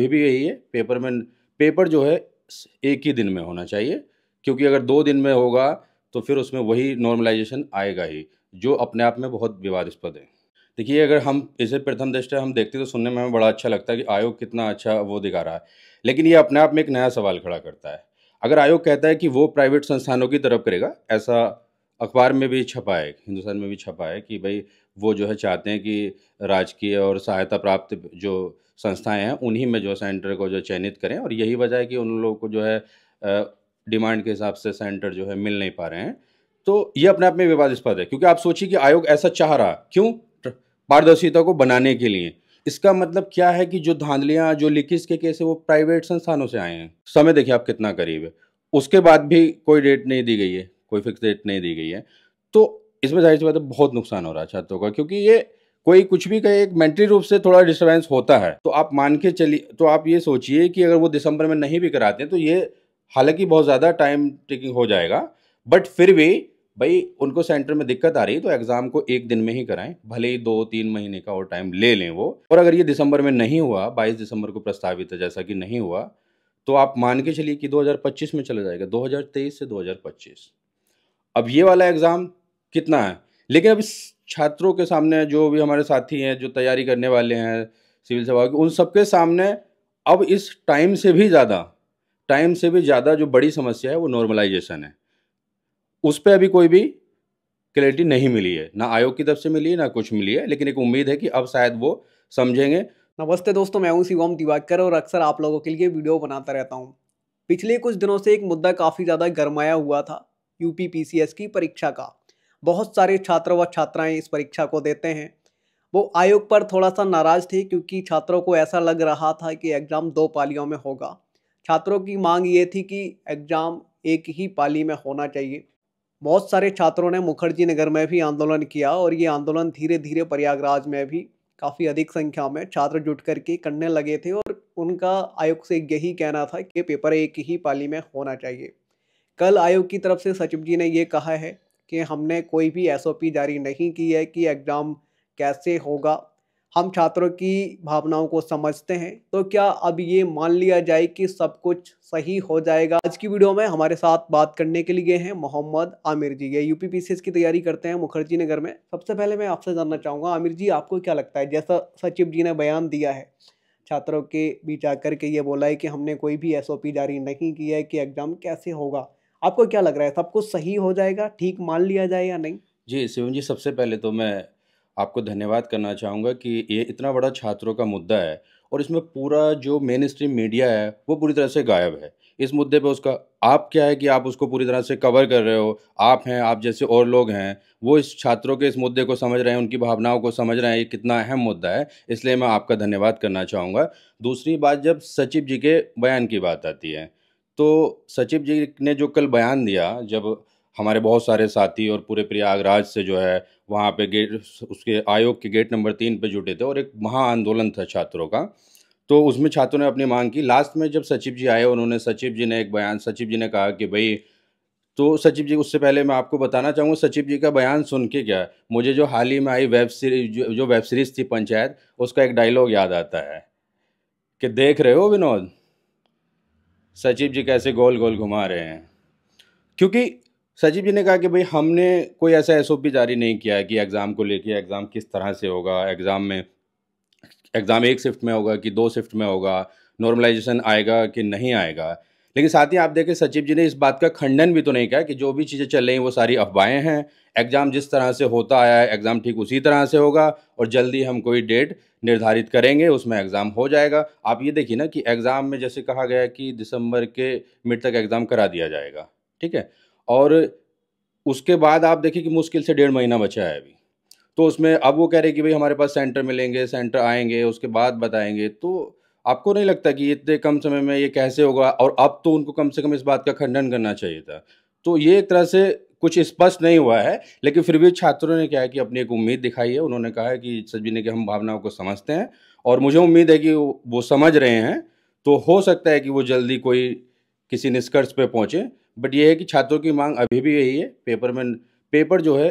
ये भी यही है पेपर में पेपर जो है एक ही दिन में होना चाहिए क्योंकि अगर दो दिन में होगा तो फिर उसमें वही नॉर्मलाइजेशन आएगा ही जो अपने आप में बहुत विवादस्पद है देखिए अगर हम इसे प्रथम दृष्टि हम देखते तो सुनने में हमें बड़ा अच्छा लगता है कि आयोग कितना अच्छा वो दिखा रहा है लेकिन ये अपने आप में एक नया सवाल खड़ा करता है अगर आयोग कहता है कि वो प्राइवेट संस्थानों की तरफ करेगा ऐसा अखबार में भी छपा है हिंदुस्तान में भी छपा है कि भाई वो जो है चाहते हैं कि राजकीय और सहायता प्राप्त जो संस्थाएं हैं उन्हीं में जो सेंटर को जो चयनित करें और यही वजह है कि उन लोगों को जो है डिमांड के हिसाब से सेंटर जो है मिल नहीं पा रहे हैं तो ये अपने आप में विवादास्पद है क्योंकि आप सोचिए कि आयोग ऐसा चाह रहा क्यों पारदर्शिता को बनाने के लिए इसका मतलब क्या है कि जो धांधलियाँ जो लिखिस के केस है वो प्राइवेट संस्थानों से आए हैं समय देखिए आप कितना करीब है उसके बाद भी कोई डेट नहीं दी गई है कोई फिक्स डेट नहीं दी गई है तो इसमें जाहिर सी बात है बहुत नुकसान हो रहा है छात्रों का क्योंकि ये कोई कुछ भी कहे एक मेंटली रूप से थोड़ा डिस्टर्बेंस होता है तो आप मान के चलिए तो आप ये सोचिए कि अगर वो दिसंबर में नहीं भी कराते हैं तो ये हालांकि बहुत ज़्यादा टाइम टेकिंग हो जाएगा बट फिर भी भाई उनको सेंटर में दिक्कत आ रही है तो एग्ज़ाम को एक दिन में ही कराएं भले ही दो तीन महीने का और टाइम ले लें वो और अगर ये दिसंबर में नहीं हुआ बाईस दिसंबर को प्रस्तावित है जैसा कि नहीं हुआ तो आप मान के चलिए कि 2025 में चला जाएगा 2023 से 2025 अब ये वाला एग्ज़ाम कितना है लेकिन अब इस छात्रों के सामने जो भी हमारे साथी हैं जो तैयारी करने वाले हैं सिविल सेवा की उन सबके सामने अब इस टाइम से भी ज़्यादा टाइम से भी ज़्यादा जो बड़ी समस्या है वो नॉर्मलाइजेशन है उस पर अभी कोई भी क्लैरिटी नहीं मिली है ना आयोग की तरफ से मिली है ना कुछ मिली है लेकिन एक उम्मीद है कि अब शायद वो समझेंगे नमस्ते दोस्तों मैं हूँ शिवम दिवाकर और अक्सर आप लोगों के लिए वीडियो बनाता रहता हूँ पिछले कुछ दिनों से एक मुद्दा काफ़ी ज़्यादा गरमाया हुआ था यू की परीक्षा का बहुत सारे छात्र व छात्राएं इस परीक्षा को देते हैं वो आयोग पर थोड़ा सा नाराज थे क्योंकि छात्रों को ऐसा लग रहा था कि एग्ज़ाम दो पालियों में होगा छात्रों की मांग ये थी कि एग्ज़ाम एक ही पाली में होना चाहिए बहुत सारे छात्रों ने मुखर्जी नगर में भी आंदोलन किया और ये आंदोलन धीरे धीरे प्रयागराज में भी काफ़ी अधिक संख्या में छात्र जुट करके करने लगे थे और उनका आयोग से यही कहना था कि पेपर एक ही पाली में होना चाहिए कल आयोग की तरफ से सचिव जी ने ये कहा है कि हमने कोई भी एसओपी जारी नहीं की है कि एग्ज़ाम कैसे होगा हम छात्रों की भावनाओं को समझते हैं तो क्या अब ये मान लिया जाए कि सब कुछ सही हो जाएगा आज की वीडियो में हमारे साथ बात करने के लिए हैं मोहम्मद आमिर जी ये यू पी की तैयारी करते हैं मुखर्जी नगर में सबसे पहले मैं आपसे जानना चाहूँगा आमिर जी आपको क्या लगता है जैसा सचिव जी ने बयान दिया है छात्रों के बीच आकर के ये बोला है कि हमने कोई भी एस जारी नहीं की है कि एग्ज़ाम कैसे होगा आपको क्या लग रहा है सब कुछ सही हो जाएगा ठीक मान लिया जाए या नहीं जी शिवम जी सबसे पहले तो मैं आपको धन्यवाद करना चाहूँगा कि ये इतना बड़ा छात्रों का मुद्दा है और इसमें पूरा जो मेन स्ट्रीम मीडिया है वो पूरी तरह से गायब है इस मुद्दे पे उसका आप क्या है कि आप उसको पूरी तरह से कवर कर रहे हो आप हैं आप जैसे और लोग हैं वो इस छात्रों के इस मुद्दे को समझ रहे हैं उनकी भावनाओं को समझ रहे हैं ये कितना अहम मुद्दा है इसलिए मैं आपका धन्यवाद करना चाहूँगा दूसरी बात जब सचिव जी के बयान की बात आती है तो सचिव जी ने जो कल बयान दिया जब हमारे बहुत सारे साथी और पूरे प्रयागराज से जो है वहाँ पे गेट उसके आयोग के गेट नंबर तीन पे जुटे थे और एक महा आंदोलन था छात्रों का तो उसमें छात्रों ने अपनी मांग की लास्ट में जब सचिव जी आए उन्होंने सचिव जी ने एक बयान सचिव जी ने कहा कि भाई तो सचिव जी उससे पहले मैं आपको बताना चाहूँगा सचिव जी का बयान सुन के क्या मुझे जो हाल ही में आई वेब सीरीज जो, जो वेब सीरीज़ थी पंचायत उसका एक डायलॉग याद आता है कि देख रहे हो विनोद सचिव जी कैसे गोल गोल घुमा रहे हैं क्योंकि सचिव जी ने कहा कि भाई हमने कोई ऐसा एस जारी नहीं किया है कि एग्ज़ाम को लेके एग्ज़ाम किस तरह से होगा एग्ज़ाम में एग्ज़ाम एक शिफ्ट में होगा कि दो शिफ्ट में होगा नॉर्मलाइजेशन आएगा कि नहीं आएगा लेकिन साथ ही आप देखें सचिव जी ने इस बात का खंडन भी तो नहीं किया कि जो भी चीज़ें चल रही हैं वो सारी अफवाहें हैं एग्ज़ाम जिस तरह से होता आया है एग्ज़ाम ठीक उसी तरह से होगा और जल्दी हम कोई डेट निर्धारित करेंगे उसमें एग्ज़ाम हो जाएगा आप ये देखिए ना कि एग्ज़ाम में जैसे कहा गया कि दिसंबर के मिड तक एग्ज़ाम करा दिया जाएगा ठीक है और उसके बाद आप देखिए कि मुश्किल से डेढ़ महीना बचा है अभी तो उसमें अब वो कह रहे कि भाई हमारे पास सेंटर मिलेंगे सेंटर आएंगे उसके बाद बताएंगे तो आपको नहीं लगता कि इतने कम समय में ये कैसे होगा और अब तो उनको कम से कम इस बात का खंडन करना चाहिए था तो ये एक तरह से कुछ स्पष्ट नहीं हुआ है लेकिन फिर भी छात्रों ने क्या है कि अपनी एक उम्मीद दिखाई है उन्होंने कहा है कि सचिव ने कि हम भावनाओं को समझते हैं और मुझे उम्मीद है कि वो समझ रहे हैं तो हो सकता है कि वो जल्दी कोई किसी निष्कर्ष पे पहुँचे बट ये है कि छात्रों की मांग अभी भी यही है पेपर में पेपर जो है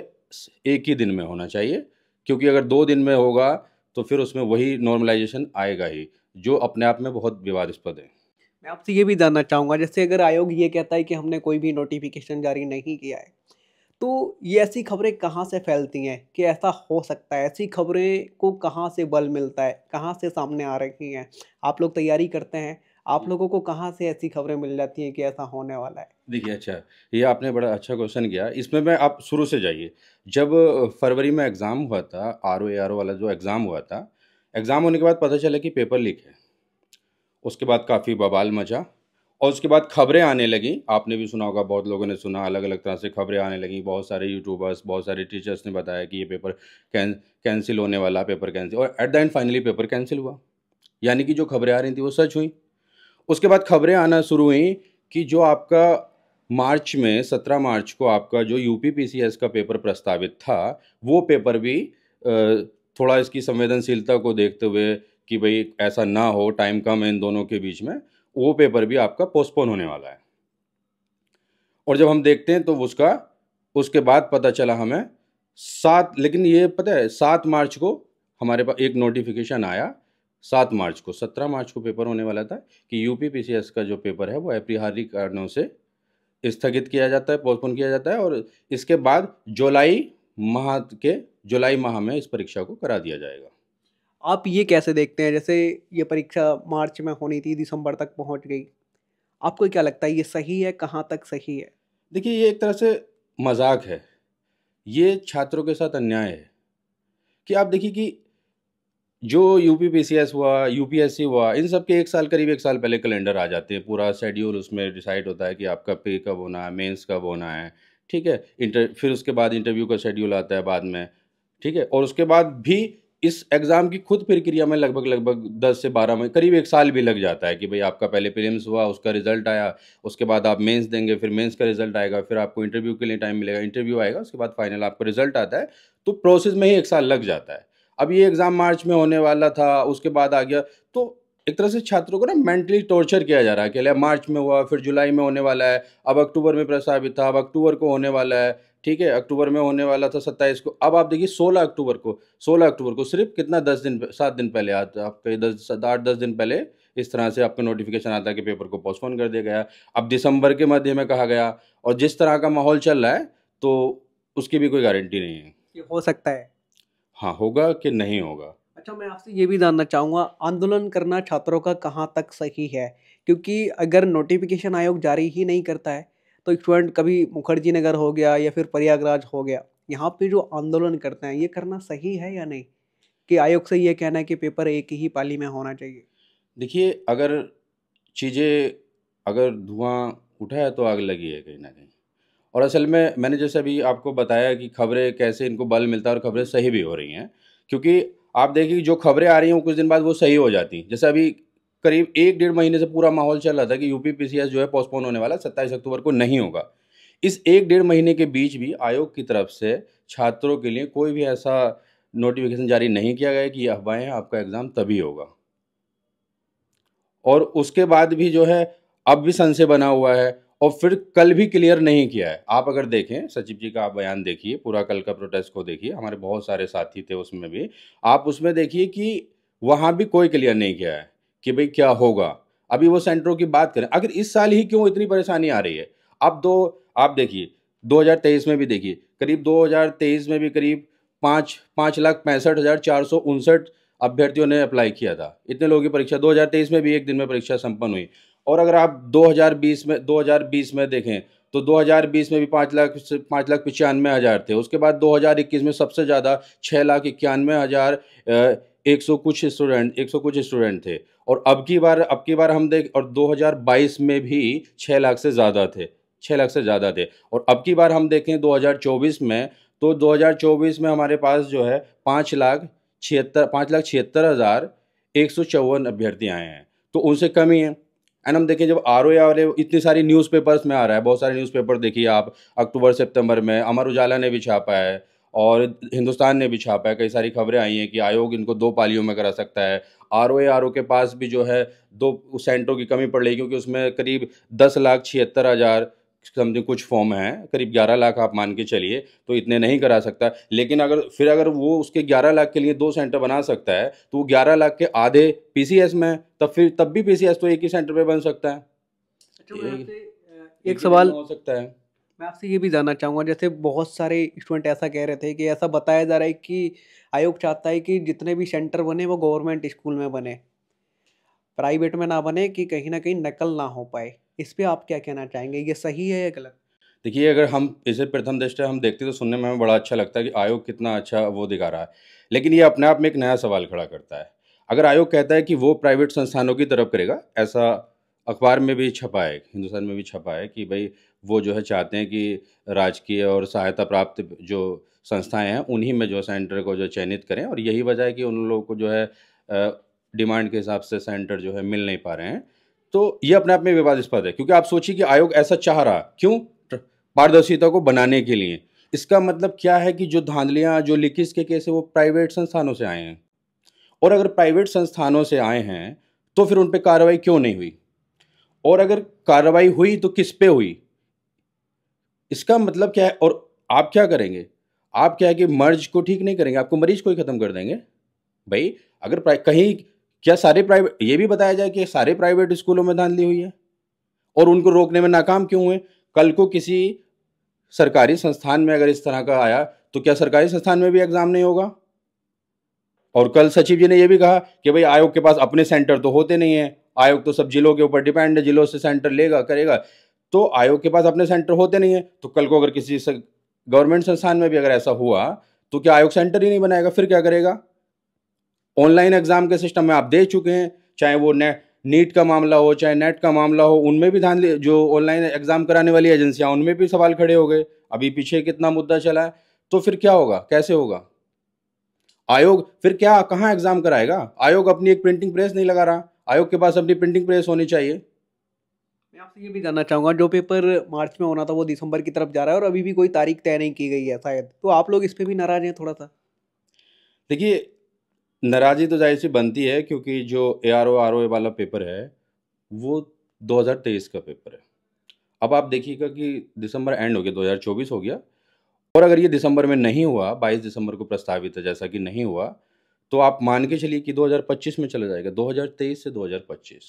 एक ही दिन में होना चाहिए क्योंकि अगर दो दिन में होगा तो फिर उसमें वही नॉर्मलाइजेशन आएगा ही जो अपने आप में बहुत विवादस्पद है मैं आपसे ये भी जानना चाहूँगा जैसे अगर आयोग ये कहता है कि हमने कोई भी नोटिफिकेशन जारी नहीं किया है तो ये ऐसी खबरें कहाँ से फैलती हैं कि ऐसा हो सकता है ऐसी खबरें को कहाँ से बल मिलता है कहाँ से सामने आ रही हैं आप लोग तैयारी करते हैं आप हम्म। लोगों को कहाँ से ऐसी खबरें मिल जाती हैं कि ऐसा होने वाला है देखिए अच्छा ये आपने बड़ा अच्छा क्वेश्चन किया इसमें मैं आप शुरू से जाइए जब फरवरी में एग्ज़ाम हुआ था आर ओ वाला जो एग्ज़ाम हुआ था एग्ज़ाम होने के बाद पता चला कि पेपर लीक है उसके बाद काफ़ी बवाल मचा और उसके बाद खबरें आने लगी आपने भी सुना होगा बहुत लोगों ने सुना अलग अलग तरह से खबरें आने लगी बहुत सारे यूट्यूबर्स बहुत सारे टीचर्स ने बताया कि ये पेपर कैं कैंसिल होने वाला पेपर कैंसिल और at the end finally paper cancel हुआ यानी कि जो खबरें आ रही थी वो सच हुई उसके बाद खबरें आना शुरू हुई कि जो आपका मार्च में सत्रह मार्च को आपका जो यू का पेपर प्रस्तावित था वो पेपर भी थोड़ा इसकी संवेदनशीलता को देखते हुए कि भाई ऐसा ना हो टाइम कम है इन दोनों के बीच में वो पेपर भी आपका पोस्टपोन होने वाला है और जब हम देखते हैं तो उसका उसके बाद पता चला हमें सात लेकिन ये पता है सात मार्च को हमारे पास एक नोटिफिकेशन आया सात मार्च को सत्रह मार्च को पेपर होने वाला था कि यू पी का जो पेपर है वो अपरिहार्य कारणों से स्थगित किया जाता है पोस्टपोन किया जाता है और इसके बाद जुलाई माह के जुलाई माह में इस परीक्षा को करा दिया जाएगा आप ये कैसे देखते हैं जैसे ये परीक्षा मार्च में होनी थी दिसंबर तक पहुंच गई आपको क्या लगता है ये सही है कहाँ तक सही है देखिए ये एक तरह से मजाक है ये छात्रों के साथ अन्याय है कि आप देखिए कि जो U P P C S हुआ यू पी एस सी हुआ इन सब के एक साल करीब एक साल पहले कैलेंडर आ जाते हैं पूरा शेड्यूल उसमें डिसाइड होता है कि आपका पे कब होना है मेंस कब होना है ठीक है इंटर फिर उसके बाद इंटरव्यू का शेड्यूल आता है बाद में ठीक है और उसके बाद भी इस एग्ज़ाम की खुद प्रक्रिया में लगभग लगभग दस से बारह में करीब एक साल भी लग जाता है कि भाई आपका पहले प्रेम्स हुआ उसका रिजल्ट आया उसके बाद आप मेंस देंगे फिर मेंस का रिजल्ट आएगा फिर आपको इंटरव्यू के लिए टाइम मिलेगा इंटरव्यू आएगा उसके बाद फाइनल आपको रिजल्ट आता है तो प्रोसेस में ही एक साल लग जाता है अब ये एग्ज़ाम मार्च में होने वाला था उसके बाद आ गया तो एक तरह से छात्रों को ना मेंटली टॉर्चर किया जा रहा है कि मार्च में हुआ फिर जुलाई में होने वाला है अब अक्टूबर में प्रस्तावित था अब अक्टूबर को होने वाला है ठीक है अक्टूबर में होने वाला था सत्ताईस को अब आप देखिए सोलह अक्टूबर को सोलह अक्टूबर को सिर्फ कितना दस दिन सात दिन पहले आता आपके दस आठ दस दिन पहले इस तरह से आपका नोटिफिकेशन आता है कि पेपर को पोस्टपोन कर दिया गया अब दिसंबर के मध्य में कहा गया और जिस तरह का माहौल चल रहा है तो उसकी भी कोई गारंटी नहीं है हो सकता है हाँ होगा कि नहीं होगा अच्छा मैं आपसे ये भी जानना चाहूँगा आंदोलन करना छात्रों का कहाँ तक सही है क्योंकि अगर नोटिफिकेशन आयोग जारी ही नहीं करता है तो स्टूडेंट कभी मुखर्जी नगर हो गया या फिर प्रयागराज हो गया यहाँ पे जो आंदोलन करते हैं ये करना सही है या नहीं कि आयोग से ये कहना है कि पेपर एक ही पाली में होना चाहिए देखिए अगर चीज़ें अगर धुआं उठा है तो आग लगी है कहीं ना कहीं और असल में मैंने जैसे अभी आपको बताया कि खबरें कैसे इनको बल मिलता है और खबरें सही भी हो रही हैं क्योंकि आप देखिए जो खबरें आ रही हैं कुछ दिन बाद वो सही हो जाती जैसे अभी करीब एक डेढ़ महीने से पूरा माहौल चल रहा था कि यूपी पीसीएस जो है पोस्टपोन होने वाला सत्ताईस अक्टूबर को नहीं होगा इस एक डेढ़ महीने के बीच भी आयोग की तरफ से छात्रों के लिए कोई भी ऐसा नोटिफिकेशन जारी नहीं किया गया कि ये अफवाहें आपका एग्ज़ाम तभी होगा और उसके बाद भी जो है अब भी संशय बना हुआ है और फिर कल भी क्लियर नहीं किया है आप अगर देखें सचिव जी का आप बयान देखिए पूरा कल का प्रोटेस्ट को देखिए हमारे बहुत सारे साथी थे उसमें भी आप उसमें देखिए कि वहाँ भी कोई क्लियर नहीं किया है कि भाई क्या होगा अभी वो सेंटरों की बात करें अगर इस साल ही क्यों इतनी परेशानी आ रही है अब दो आप देखिए 2023 में भी देखिए करीब 2023 में भी करीब पाँच पाँच लाख पैंसठ हज़ार चार सौ उनसठ अभ्यर्थियों ने अप्लाई किया था इतने लोगों की परीक्षा 2023 में भी एक दिन में परीक्षा संपन्न हुई और अगर आप 2020 में 2020 में देखें तो 2020 में भी पाँच लाख पाँच लाख पचानवे हज़ार थे उसके बाद 2021 में सबसे ज़्यादा छः लाख इक्यानवे हज़ार एक सौ कुछ स्टूडेंट एक सौ कुछ स्टूडेंट थे और अब की बार अब की बार हम देख और 2022 में भी छः लाख से ज़्यादा थे छः लाख से ज़्यादा थे और अब की बार हम देखें 2024 में तो 2024 में हमारे पास जो है पाँच लाख छिहत्तर पाँच लाख छिहत्तर हज़ार एक सौ चौवन अभ्यर्थी आए हैं तो उनसे कम ही हैं एंड हम देखें जब आर ओ वाले इतनी सारी न्यूज़पेपर्स में आ रहा है बहुत सारे न्यूज़पेपर देखिए आप अक्टूबर सितंबर में अमर उजाला ने भी छापा है और हिंदुस्तान ने भी छापा है कई सारी खबरें आई हैं कि आयोग इनको दो पालियों में करा सकता है आर ओ आर ओ के पास भी जो है दो सेंटों की कमी पड़ रही क्योंकि उसमें करीब दस लाख छिहत्तर हज़ार समथिंग कुछ फॉर्म है करीब 11 लाख आप मान के चलिए तो इतने नहीं करा सकता लेकिन अगर फिर अगर वो उसके 11 लाख के लिए दो सेंटर बना सकता है तो वो ग्यारह लाख के आधे पीसीएस में तब फिर तब भी पीसीएस तो एक ही सेंटर पे बन सकता है अच्छा, एक, एक सवाल हो सकता है मैं आपसे ये भी जानना चाहूँगा जैसे बहुत सारे स्टूडेंट ऐसा कह रहे थे कि ऐसा बताया जा रहा है कि आयोग चाहता है कि जितने भी सेंटर बने वो गवर्नमेंट स्कूल में बने प्राइवेट में ना बने कि कहीं ना कहीं नकल ना हो पाए इस पर आप क्या कहना चाहेंगे ये सही है या गलत देखिए अगर हम इसे प्रथम दृष्टि हम देखते तो सुनने में हमें बड़ा अच्छा लगता है कि आयोग कितना अच्छा वो दिखा रहा है लेकिन ये अपने आप में एक नया सवाल खड़ा करता है अगर आयोग कहता है कि वो प्राइवेट संस्थानों की तरफ करेगा ऐसा अखबार में भी छपा है हिंदुस्तान में भी छपा है कि भाई वो जो है चाहते हैं कि राजकीय और सहायता प्राप्त जो संस्थाएं हैं उन्हीं में जो सेंटर को जो चयनित करें और यही वजह है कि उन लोगों को जो है डिमांड के हिसाब से सेंटर जो है मिल नहीं पा रहे हैं तो ये अपने आप में विवादास्पद है क्योंकि आप सोचिए कि आयोग ऐसा चाह रहा क्यों पारदर्शिता को बनाने के लिए इसका मतलब क्या है कि जो धांधलियाँ जो लिखिस के केस है वो प्राइवेट संस्थानों से आए हैं और अगर प्राइवेट संस्थानों से आए हैं तो फिर उन पर कार्रवाई क्यों नहीं हुई और अगर कार्रवाई हुई तो किस पे हुई इसका मतलब क्या है और आप क्या करेंगे आप क्या है कि मर्ज को ठीक नहीं करेंगे आपको मरीज को ही ख़त्म कर देंगे भाई अगर कहीं क्या सारे प्राइवेट ये भी बताया जाए कि सारे प्राइवेट स्कूलों में धांधली हुई है और उनको रोकने में नाकाम क्यों हुए कल को किसी सरकारी संस्थान में अगर इस तरह का आया तो क्या सरकारी संस्थान में भी एग्ज़ाम नहीं होगा और कल सचिव जी ने यह भी कहा कि भाई आयोग के पास अपने सेंटर तो होते नहीं हैं आयोग तो सब जिलों के ऊपर डिपेंड है जिलों से सेंटर लेगा करेगा तो आयोग के पास अपने सेंटर होते नहीं है तो कल को अगर किसी गवर्नमेंट संस्थान में भी अगर ऐसा हुआ तो क्या आयोग सेंटर ही नहीं बनाएगा फिर क्या करेगा ऑनलाइन एग्ज़ाम के सिस्टम में आप दे चुके हैं चाहे वो ने नीट का मामला हो चाहे नेट का मामला हो उनमें भी ध्यान जो ऑनलाइन एग्ज़ाम कराने वाली एजेंसियाँ उनमें भी सवाल खड़े हो गए अभी पीछे कितना मुद्दा चला है तो फिर क्या होगा कैसे होगा आयोग फिर क्या कहाँ एग्ज़ाम कराएगा आयोग अपनी एक प्रिंटिंग प्रेस नहीं लगा रहा आयोग के पास अपनी प्रिंटिंग प्रेस होनी चाहिए मैं आपसे ये भी जानना चाहूँगा जो पेपर मार्च में होना था वो दिसंबर की तरफ जा रहा है और अभी भी कोई तारीख तय नहीं की गई है शायद तो आप लोग इस पर भी नाराज़ हैं थोड़ा सा देखिए नाराज़ी तो जाहिर सी बनती है क्योंकि जो A R O R O वाला पेपर है वो 2023 का पेपर है अब आप देखिएगा कि दिसंबर एंड हो गया 2024 हो गया और अगर ये दिसंबर में नहीं हुआ 22 दिसंबर को प्रस्तावित है जैसा कि नहीं हुआ तो आप मान के चलिए कि 2025 में चला जाएगा 2023 से 2025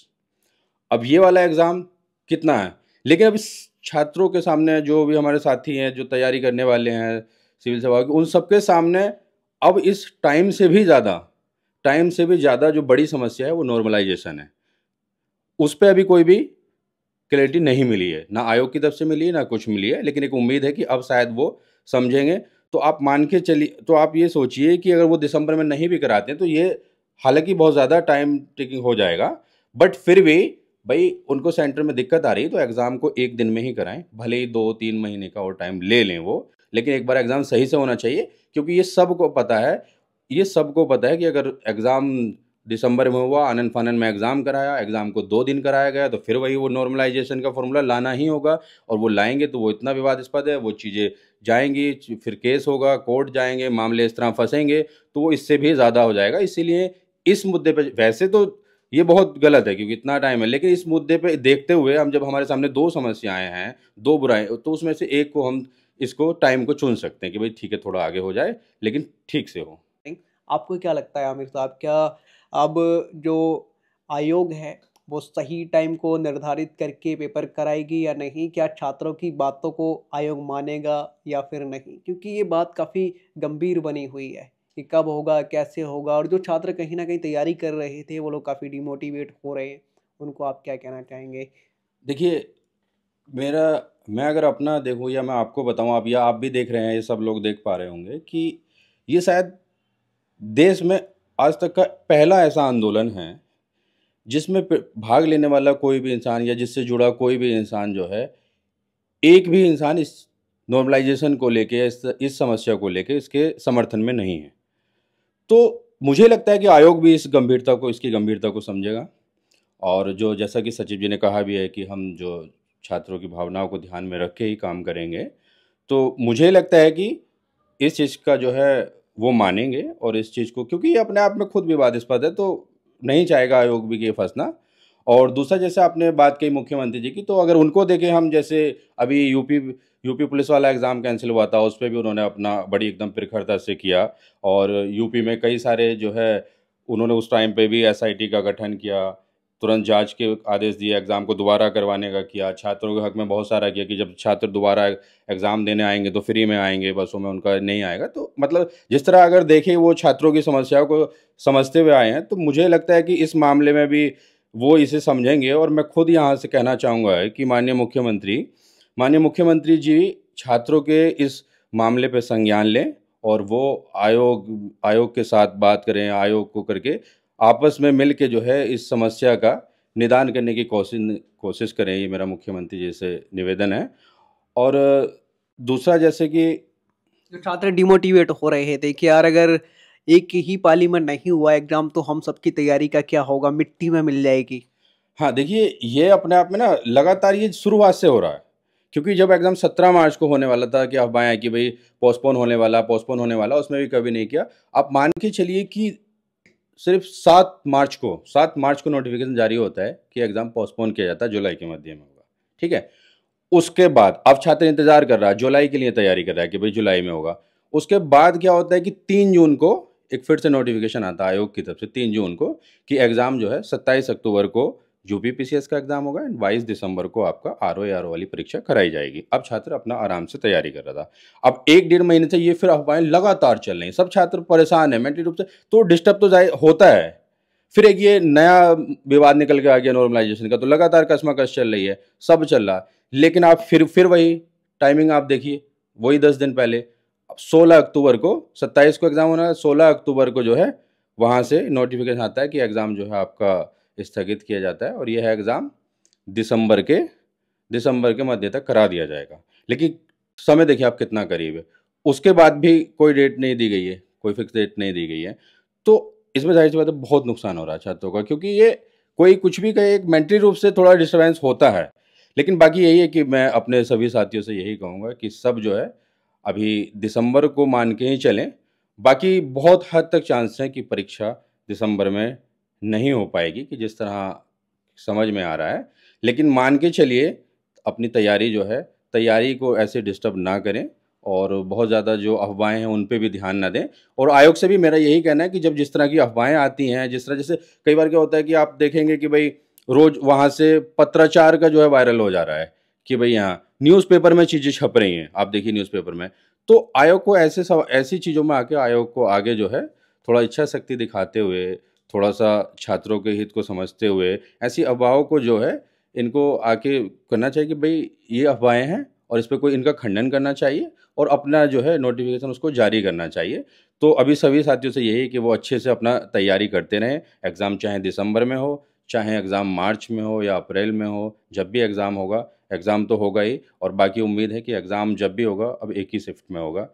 अब ये वाला एग्ज़ाम कितना है लेकिन अब छात्रों के सामने जो भी हमारे साथी हैं जो तैयारी करने वाले हैं सिविल सेवा उन सबके सामने अब इस टाइम से भी ज़्यादा टाइम से भी ज़्यादा जो बड़ी समस्या है वो नॉर्मलाइजेशन है उस पर अभी कोई भी क्लैरिटी नहीं मिली है ना आयोग की तरफ से मिली है ना कुछ मिली है लेकिन एक उम्मीद है कि अब शायद वो समझेंगे तो आप मान के चलिए तो आप ये सोचिए कि अगर वो दिसंबर में नहीं भी कराते हैं तो ये हालांकि बहुत ज़्यादा टाइम टेकिंग हो जाएगा बट फिर भी भाई उनको सेंटर में दिक्कत आ रही है तो एग्ज़ाम को एक दिन में ही कराएं भले ही दो तीन महीने का और टाइम ले लें वो लेकिन एक बार एग्ज़ाम सही से होना चाहिए क्योंकि ये सबको पता है ये सबको पता है कि अगर एग्ज़ाम दिसंबर में हुआ आनंद फानन में एग्ज़ाम कराया एग्ज़ाम को दो दिन कराया गया तो फिर वही वो नॉर्मलाइजेशन का फॉर्मूला लाना ही होगा और वो लाएंगे तो वो इतना विवादास्पद है वो चीज़ें जाएंगी फिर केस होगा कोर्ट जाएंगे मामले इस तरह फंसेंगे तो वो इससे भी ज़्यादा हो जाएगा इसीलिए इस मुद्दे पर वैसे तो ये बहुत गलत है क्योंकि इतना टाइम है लेकिन इस मुद्दे पर देखते हुए हम जब हमारे सामने दो समस्याएँ हैं दो बुराएँ तो उसमें से एक को हम इसको टाइम को चुन सकते हैं कि भाई ठीक है थोड़ा आगे हो जाए लेकिन ठीक से हो आपको क्या लगता है आमिर साहब क्या अब जो आयोग है वो सही टाइम को निर्धारित करके पेपर कराएगी या नहीं क्या छात्रों की बातों को आयोग मानेगा या फिर नहीं क्योंकि ये बात काफ़ी गंभीर बनी हुई है कि कब होगा कैसे होगा और जो छात्र कहीं ना कहीं तैयारी कर रहे थे वो लोग काफ़ी डिमोटिवेट हो रहे हैं उनको आप क्या कहना चाहेंगे देखिए मेरा मैं अगर अपना देखूँ या मैं आपको बताऊँ आप या आप भी देख रहे हैं ये सब लोग देख पा रहे होंगे कि ये शायद देश में आज तक का पहला ऐसा आंदोलन है जिसमें भाग लेने वाला कोई भी इंसान या जिससे जुड़ा कोई भी इंसान जो है एक भी इंसान इस नॉर्मलाइजेशन को लेके इस इस समस्या को लेके इसके समर्थन में नहीं है तो मुझे लगता है कि आयोग भी इस गंभीरता को इसकी गंभीरता को समझेगा और जो जैसा कि सचिव जी ने कहा भी है कि हम जो छात्रों की भावनाओं को ध्यान में रख के ही काम करेंगे तो मुझे लगता है कि इस चीज़ का जो है वो मानेंगे और इस चीज़ को क्योंकि ये अपने आप में खुद विवादास्पद है तो नहीं चाहेगा आयोग भी कि फंसना और दूसरा जैसे आपने बात कही मुख्यमंत्री जी की तो अगर उनको देखें हम जैसे अभी यूपी यूपी पुलिस वाला एग्ज़ाम कैंसिल हुआ था उस पर भी उन्होंने अपना बड़ी एकदम प्रखरता से किया और यूपी में कई सारे जो है उन्होंने उस टाइम पे भी एसआईटी का गठन किया तुरंत जांच के आदेश दिए एग्ज़ाम को दोबारा करवाने का किया छात्रों के हक में बहुत सारा किया कि जब छात्र दोबारा एग्ज़ाम देने आएंगे तो फ्री में आएंगे बसों में उनका नहीं आएगा तो मतलब जिस तरह अगर देखें वो छात्रों की समस्याओं को समझते हुए आए हैं तो मुझे लगता है कि इस मामले में भी वो इसे समझेंगे और मैं खुद यहाँ से कहना चाहूँगा कि माननीय मुख्यमंत्री माननीय मुख्यमंत्री जी छात्रों के इस मामले पर संज्ञान लें और वो आयोग आयोग के साथ बात करें आयोग को करके आपस में मिल के जो है इस समस्या का निदान करने की कोशिश कोशिश करें ये मेरा मुख्यमंत्री जी से निवेदन है और दूसरा जैसे कि जो छात्र डिमोटिवेट हो रहे हैं देखिए यार अगर एक ही पाली में नहीं हुआ एग्ज़ाम तो हम सबकी तैयारी का क्या होगा मिट्टी में मिल जाएगी हाँ देखिए ये अपने आप में ना लगातार ये शुरुआत से हो रहा है क्योंकि जब एग्ज़ाम सत्रह मार्च को होने वाला था कि अफवाहें कि भाई पोस्टपोन होने वाला पोस्टपोन होने वाला उसमें भी कभी नहीं किया आप मान के चलिए कि सिर्फ सात मार्च को सात मार्च को नोटिफिकेशन जारी होता है कि एग्ज़ाम पोस्टपोन किया जाता है जुलाई के मध्य में होगा ठीक है उसके बाद अब छात्र इंतजार कर रहा है जुलाई के लिए तैयारी कर रहा है कि भाई जुलाई में होगा उसके बाद क्या होता है कि तीन जून को एक फिर से नोटिफिकेशन आता है आयोग की तरफ से तीन जून को कि एग्ज़ाम जो है सत्ताईस अक्टूबर को यूपीपीसीएस का एग्जाम होगा एंड बाईस दिसंबर को आपका आर ओ आर वाली परीक्षा कराई जाएगी अब छात्र अपना आराम से तैयारी कर रहा था अब एक डेढ़ महीने से ये फिर अफवाहें लगातार चल रही हैं सब छात्र परेशान है मेंटली रूप से तो डिस्टर्ब तो होता है फिर एक ये नया विवाद निकल के आ गया नॉर्मलाइजेशन का तो लगातार कस चल रही है सब चल रहा लेकिन आप फिर फिर वही टाइमिंग आप देखिए वही दस दिन पहले सोलह अक्टूबर को सत्ताईस को एग्ज़ाम होना है सोलह अक्टूबर को जो है वहाँ से नोटिफिकेशन आता है कि एग्ज़ाम जो है आपका स्थगित किया जाता है और यह एग्ज़ाम दिसंबर के दिसंबर के मध्य तक करा दिया जाएगा लेकिन समय देखिए आप कितना करीब है उसके बाद भी कोई डेट नहीं दी गई है कोई फिक्स डेट नहीं दी गई है तो इसमें जाहिर सी बात है बहुत नुकसान हो रहा है छात्रों का क्योंकि ये कोई कुछ भी कहे एक मेंटली रूप से थोड़ा डिस्टर्बेंस होता है लेकिन बाकी यही है कि मैं अपने सभी साथियों से यही कहूँगा कि सब जो है अभी दिसंबर को मान के ही चलें बाकी बहुत हद तक चांस हैं कि परीक्षा दिसंबर में नहीं हो पाएगी कि जिस तरह समझ में आ रहा है लेकिन मान के चलिए अपनी तैयारी जो है तैयारी को ऐसे डिस्टर्ब ना करें और बहुत ज़्यादा जो अफवाहें हैं उन पे भी ध्यान ना दें और आयोग से भी मेरा यही कहना है कि जब जिस तरह की अफवाहें आती हैं जिस तरह जैसे कई बार क्या होता है कि आप देखेंगे कि भाई रोज़ वहाँ से पत्राचार का जो है वायरल हो जा रहा है कि भाई यहाँ न्यूज़पेपर में चीज़ें छप रही हैं आप देखिए न्यूज़पेपर में तो आयोग को ऐसे सब ऐसी चीज़ों में आके आयोग को आगे जो है थोड़ा इच्छा शक्ति दिखाते हुए थोड़ा सा छात्रों के हित को समझते हुए ऐसी अफवाहों को जो है इनको आके करना चाहिए कि भाई ये अफवाहें हैं और इस पर कोई इनका खंडन करना चाहिए और अपना जो है नोटिफिकेशन उसको जारी करना चाहिए तो अभी सभी साथियों से यही कि वो अच्छे से अपना तैयारी करते रहें एग्ज़ाम चाहे दिसंबर में हो चाहे एग्ज़ाम मार्च में हो या अप्रैल में हो जब भी एग्ज़ाम होगा एग्ज़ाम तो होगा ही और बाकी उम्मीद है कि एग्ज़ाम जब भी होगा अब एक ही शिफ्ट में होगा